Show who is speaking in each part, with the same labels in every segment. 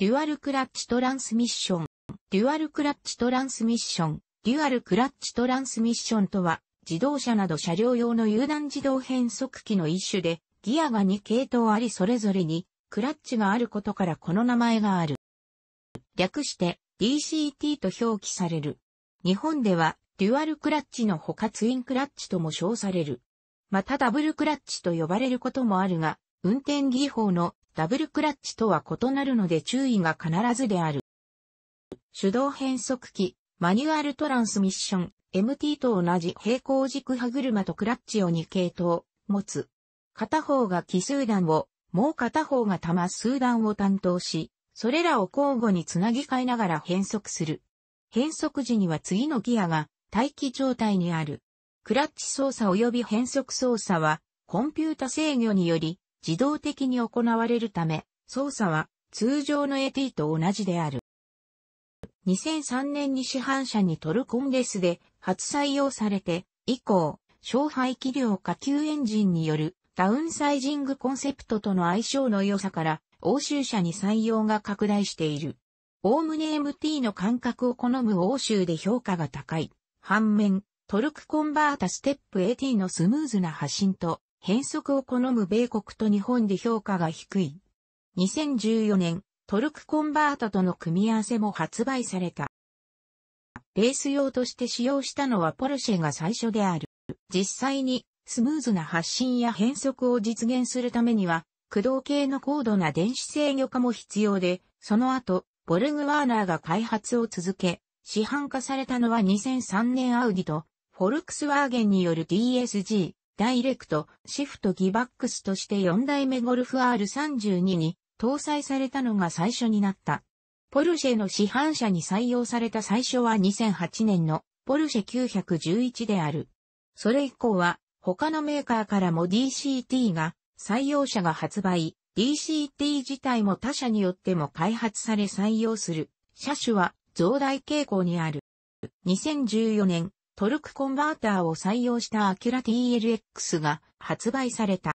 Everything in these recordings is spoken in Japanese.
Speaker 1: デュアルクラッチトランスミッション。デュアルクラッチトランスミッション。デュアルクラッチトランスミッションとは、自動車など車両用の有段自動変速機の一種で、ギアが2系統ありそれぞれに、クラッチがあることからこの名前がある。略して DCT と表記される。日本では、デュアルクラッチのほかツインクラッチとも称される。またダブルクラッチと呼ばれることもあるが、運転技法のダブルクラッチとは異なるので注意が必ずである。手動変速機、マニュアルトランスミッション、MT と同じ平行軸歯車とクラッチを2系統持つ。片方が奇数段を、もう片方が多数段を担当し、それらを交互につなぎ替えながら変速する。変速時には次のギアが待機状態にある。クラッチ操作及び変速操作は、コンピュータ制御により自動的に行われるため、操作は通常の AT と同じである。2003年に市販車にトルコンレスで初採用されて、以降、小排気量下級エンジンによるダウンサイジングコンセプトとの相性の良さから、欧州車に採用が拡大している。おおむね MT の感覚を好む欧州で評価が高い。反面、トルクコンバータステップ AT のスムーズな発進と変則を好む米国と日本で評価が低い。2014年、トルクコンバータとの組み合わせも発売された。レース用として使用したのはポルシェが最初である。実際に、スムーズな発進や変速を実現するためには、駆動系の高度な電子制御化も必要で、その後、ボルグワーナーが開発を続け、市販化されたのは2003年アウディと、フォルクスワーゲンによる DSG、ダイレクト、シフトギバックスとして4代目ゴルフ R32 に搭載されたのが最初になった。ポルシェの市販車に採用された最初は2008年のポルシェ911である。それ以降は他のメーカーからも DCT が採用車が発売、DCT 自体も他社によっても開発され採用する車種は増大傾向にある。2014年、トルクコンバーターを採用したアキュラ TLX が発売された。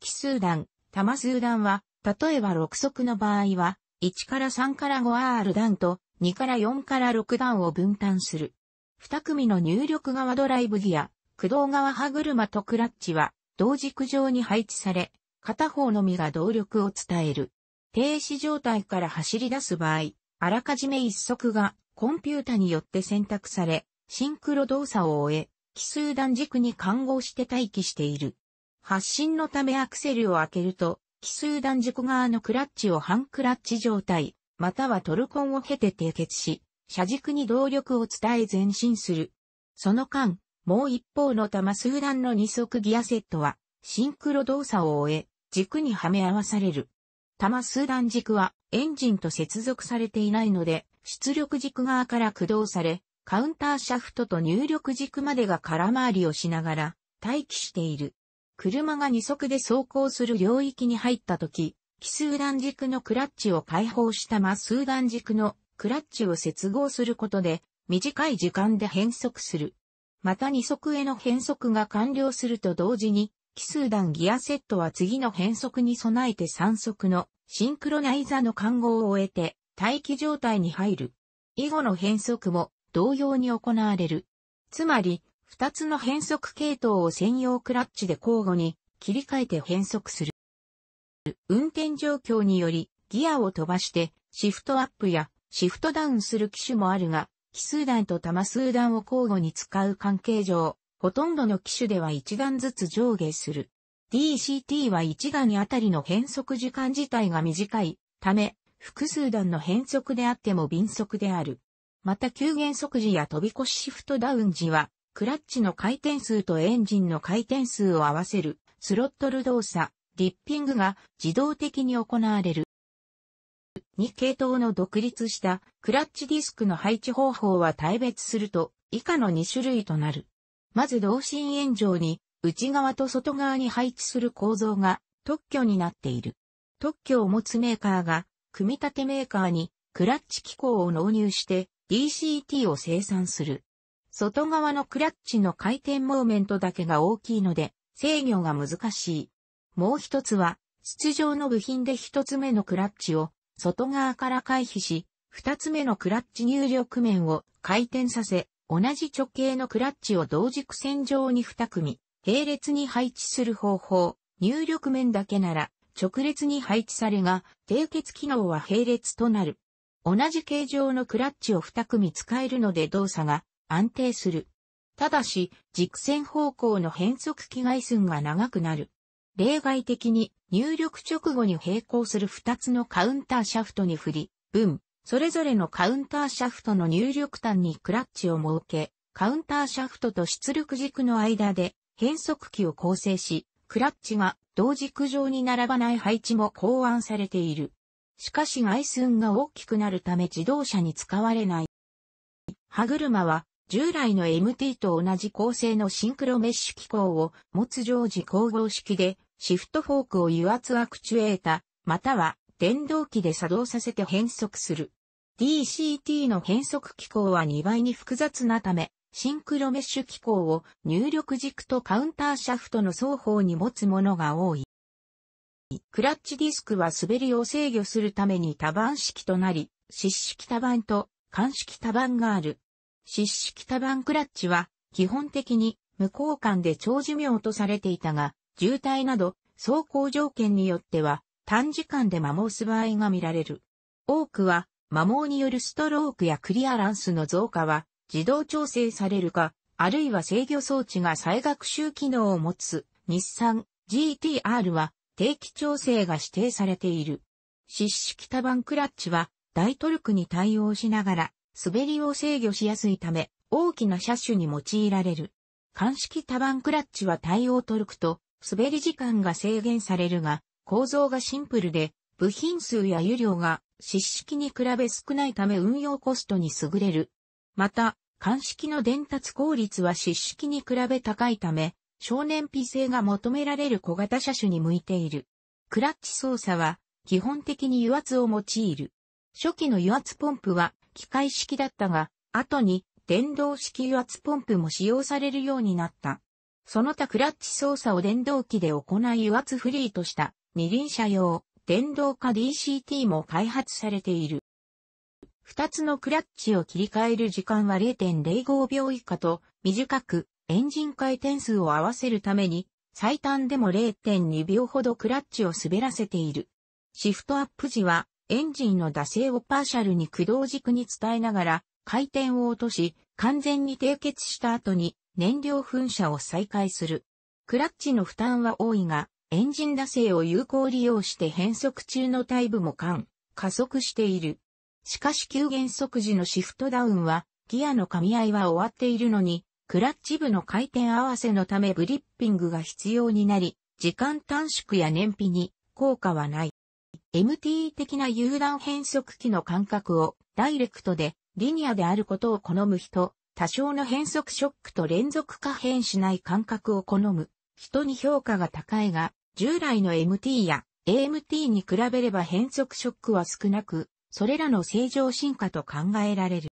Speaker 1: 奇数段、玉数段は、例えば6足の場合は、1から3から 5R 段と、2から4から6段を分担する。2組の入力側ドライブギア、駆動側歯車とクラッチは、同軸上に配置され、片方のみが動力を伝える。停止状態から走り出す場合、あらかじめ1足がコンピュータによって選択され、シンクロ動作を終え、奇数段軸に換合して待機している。発進のためアクセルを開けると、奇数段軸側のクラッチを半クラッチ状態、またはトルコンを経て締結し、車軸に動力を伝え前進する。その間、もう一方の玉数段の二足ギアセットは、シンクロ動作を終え、軸にはめ合わされる。玉数段軸はエンジンと接続されていないので、出力軸側から駆動され、カウンターシャフトと入力軸までが空回りをしながら待機している。車が二足で走行する領域に入った時、奇数段軸のクラッチを解放した魔数段軸のクラッチを接合することで短い時間で変速する。また二足への変速が完了すると同時に、奇数段ギアセットは次の変速に備えて三足のシンクロナイザの看護を終えて待機状態に入る。以後の変速も同様に行われる。つまり、二つの変速系統を専用クラッチで交互に切り替えて変速する。運転状況によりギアを飛ばしてシフトアップやシフトダウンする機種もあるが、奇数段と多数段を交互に使う関係上、ほとんどの機種では一段ずつ上下する。DCT は一段あたりの変速時間自体が短いため、複数段の変速であっても便速である。また急減速時や飛び越しシフトダウン時は、クラッチの回転数とエンジンの回転数を合わせるスロットル動作、リッピングが自動的に行われる。2系統の独立したクラッチディスクの配置方法は大別すると以下の2種類となる。まず同心円状に内側と外側に配置する構造が特許になっている。特許を持つメーカーが組み立てメーカーにクラッチ機構を納入して DCT を生産する。外側のクラッチの回転モーメントだけが大きいので制御が難しい。もう一つは、筒状の部品で一つ目のクラッチを外側から回避し、二つ目のクラッチ入力面を回転させ、同じ直径のクラッチを同軸線上に二組、並列に配置する方法、入力面だけなら直列に配置されが、締結機能は並列となる。同じ形状のクラッチを2組使えるので動作が安定する。ただし、軸線方向の変速機外寸が長くなる。例外的に入力直後に並行する2つのカウンターシャフトに振り、分、それぞれのカウンターシャフトの入力端にクラッチを設け、カウンターシャフトと出力軸の間で変速機を構成し、クラッチが同軸上に並ばない配置も考案されている。しかし外寸が大きくなるため自動車に使われない。歯車は従来の MT と同じ構成のシンクロメッシュ機構を持つ常時光合式でシフトフォークを油圧アクチュエータ、または電動機で作動させて変速する。DCT の変速機構は2倍に複雑なため、シンクロメッシュ機構を入力軸とカウンターシャフトの双方に持つものが多い。クラッチディスクは滑りを制御するために多板式となり、湿式多板と乾式多板がある。湿式多板クラッチは、基本的に無交換で長寿命とされていたが、渋滞など走行条件によっては短時間で摩耗す場合が見られる。多くは摩耗によるストロークやクリアランスの増加は自動調整されるか、あるいは制御装置が再学習機能を持つ日産 GTR は定期調整が指定されている。湿式多板クラッチは大トルクに対応しながら滑りを制御しやすいため大きな車種に用いられる。乾式多板クラッチは対応トルクと滑り時間が制限されるが構造がシンプルで部品数や油量が湿式に比べ少ないため運用コストに優れる。また、乾式の伝達効率は湿式に比べ高いため、少年皮性が求められる小型車種に向いている。クラッチ操作は基本的に油圧を用いる。初期の油圧ポンプは機械式だったが、後に電動式油圧ポンプも使用されるようになった。その他クラッチ操作を電動機で行い油圧フリーとした二輪車用電動化 DCT も開発されている。二つのクラッチを切り替える時間は0.05秒以下と短くエンジン回転数を合わせるために、最短でも0.2秒ほどクラッチを滑らせている。シフトアップ時は、エンジンの惰性をパーシャルに駆動軸に伝えながら、回転を落とし、完全に締結した後に、燃料噴射を再開する。クラッチの負担は多いが、エンジン惰性を有効利用して変速中のタイプも間、加速している。しかし急減速時のシフトダウンは、ギアの噛み合いは終わっているのに、クラッチ部の回転合わせのためブリッピングが必要になり、時間短縮や燃費に効果はない。MT 的な油断変速機の間隔をダイレクトでリニアであることを好む人、多少の変速ショックと連続可変しない間隔を好む人に評価が高いが、従来の MT や AMT に比べれば変速ショックは少なく、それらの正常進化と考えられる。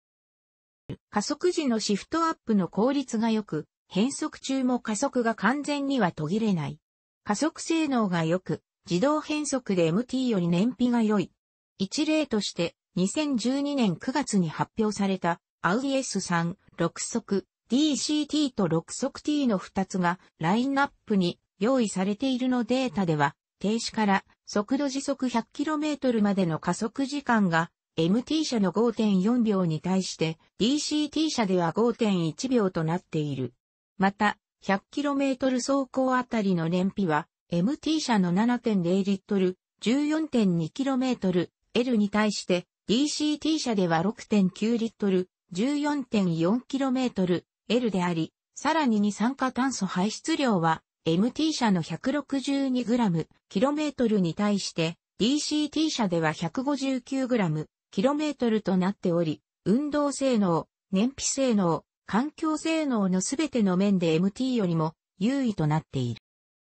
Speaker 1: 加速時のシフトアップの効率が良く、変速中も加速が完全には途切れない。加速性能が良く、自動変速で MT より燃費が良い。一例として、2012年9月に発表された、アウディ S3、6速、DCT と6速 T の2つがラインナップに用意されているのデータでは、停止から速度時速 100km までの加速時間が MT 車の5.4秒に対して DCT 車では5.1秒となっている。また、100km 走行あたりの燃費は MT 車の7.0リットル、14.2km、L に対して DCT 車では6.9リットル、14.4km、L であり、さらに二酸化炭素排出量は MT 車の 162g、km に対して DCT 車では 159g、km となっており、運動性能、燃費性能、環境性能のすべての面で MT よりも優位となってい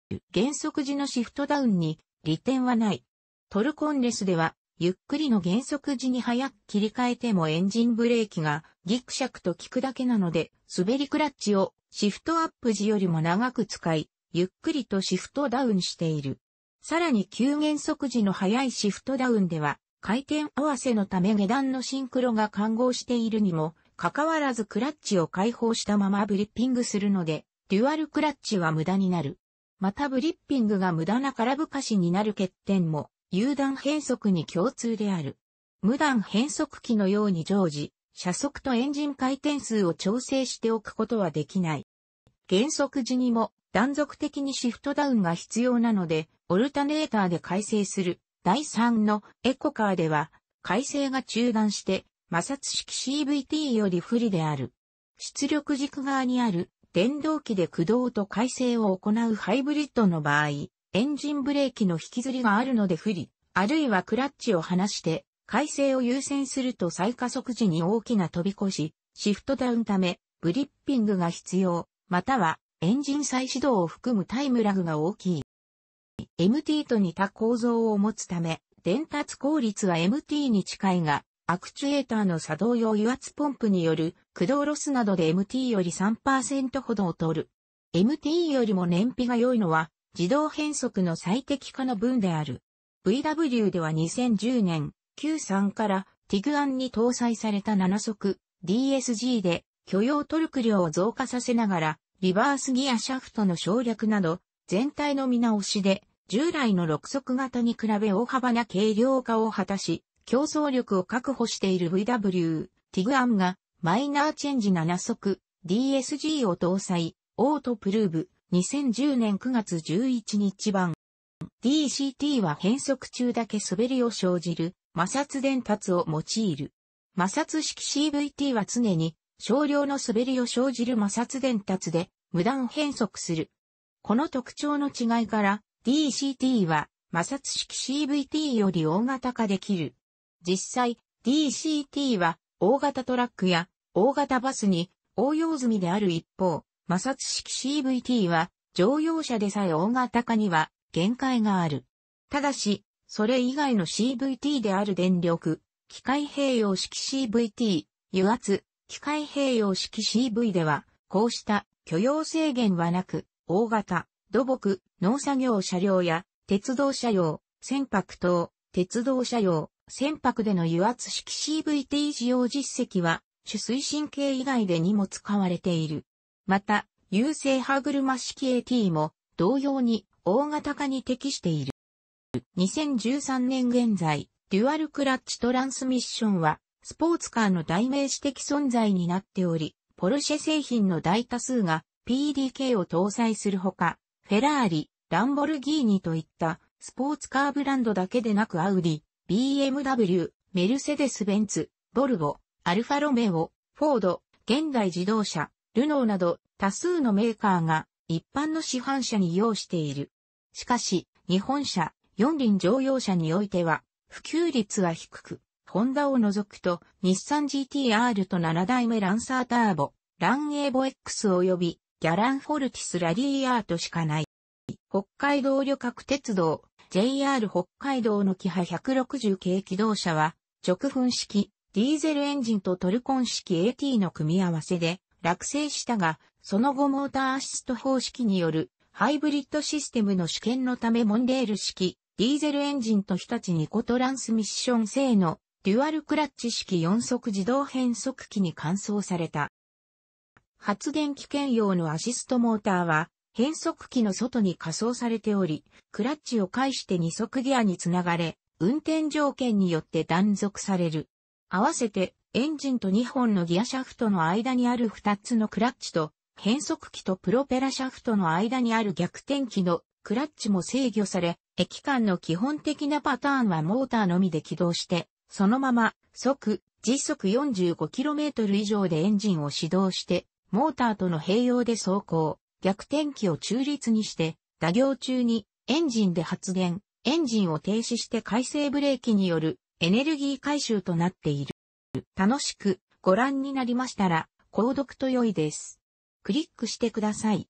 Speaker 1: る。減速時のシフトダウンに利点はない。トルコンレスでは、ゆっくりの減速時に早く切り替えてもエンジンブレーキがギクシャクと効くだけなので、滑りクラッチをシフトアップ時よりも長く使い、ゆっくりとシフトダウンしている。さらに急減速時の早いシフトダウンでは、回転合わせのため下段のシンクロが看合しているにも、かかわらずクラッチを解放したままブリッピングするので、デュアルクラッチは無駄になる。またブリッピングが無駄な空ぶかしになる欠点も、有段変速に共通である。無段変速機のように常時、車速とエンジン回転数を調整しておくことはできない。減速時にも断続的にシフトダウンが必要なので、オルタネーターで改正する第3のエコカーでは、回生が中断して摩擦式 CVT より不利である。出力軸側にある電動機で駆動と回生を行うハイブリッドの場合、エンジンブレーキの引きずりがあるので不利、あるいはクラッチを離して、回生を優先すると再加速時に大きな飛び越し、シフトダウンため、ブリッピングが必要、またはエンジン再始動を含むタイムラグが大きい。MT と似た構造を持つため、伝達効率は MT に近いが、アクチュエーターの作動用油圧ポンプによる駆動ロスなどで MT より3%ほど劣る。MT よりも燃費が良いのは自動変速の最適化の分である。VW では2010年 Q3 から t i g アンに搭載された7速 DSG で許容トルク量を増加させながらリバースギアシャフトの省略など全体の見直しで従来の6足型に比べ大幅な軽量化を果たし、競争力を確保している VW、ティグアムがマイナーチェンジ7足 DSG を搭載、オートプルーブ2010年9月11日版。DCT は変速中だけ滑りを生じる摩擦伝達を用いる。摩擦式 CVT は常に少量の滑りを生じる摩擦伝達で無断変速する。この特徴の違いから DCT は摩擦式 CVT より大型化できる。実際、DCT は大型トラックや大型バスに応用済みである一方、摩擦式 CVT は乗用車でさえ大型化には限界がある。ただし、それ以外の CVT である電力、機械併用式 CVT、油圧、機械併用式 CV では、こうした許容制限はなく、大型、土木、農作業車両や鉄道車用、船舶等、鉄道車用、船舶での油圧式 CVT 使用実績は、主推進系以外でにも使われている。また、優勢歯車式 AT も同様に大型化に適している。2013年現在、デュアルクラッチトランスミッションは、スポーツカーの代名詞的存在になっており、ポルシェ製品の大多数が PDK を搭載するほか、フェラーリ、ランボルギーニといったスポーツカーブランドだけでなくアウディ、BMW、メルセデス・ベンツ、ボルボ、アルファロメオ、フォード、現代自動車、ルノーなど多数のメーカーが一般の市販車に用している。しかし、日本車、四輪乗用車においては、普及率は低く、ホンダを除くと、日産 GTR と7代目ランサーターボ、ランエーボ X 及び、ギャランフォルティスラリーアートしかない。北海道旅客鉄道 JR 北海道のキハ160系機動車は直噴式ディーゼルエンジンとトルコン式 AT の組み合わせで落成したが、その後モーターアシスト方式によるハイブリッドシステムの試験のためモンデール式ディーゼルエンジンと日立ニコトランスミッション製のデュアルクラッチ式4速自動変速機に換装された。発電機兼用のアシストモーターは変速機の外に仮装されており、クラッチを介して二足ギアにつながれ、運転条件によって断続される。合わせて、エンジンと2本のギアシャフトの間にある2つのクラッチと、変速機とプロペラシャフトの間にある逆転機のクラッチも制御され、液間の基本的なパターンはモーターのみで起動して、そのまま、即、時速 45km 以上でエンジンを始動して、モーターとの併用で走行。逆転機を中立にして、打業中にエンジンで発電、エンジンを停止して回生ブレーキによるエネルギー回収となっている。楽しくご覧になりましたら、購読と良いです。クリックしてください。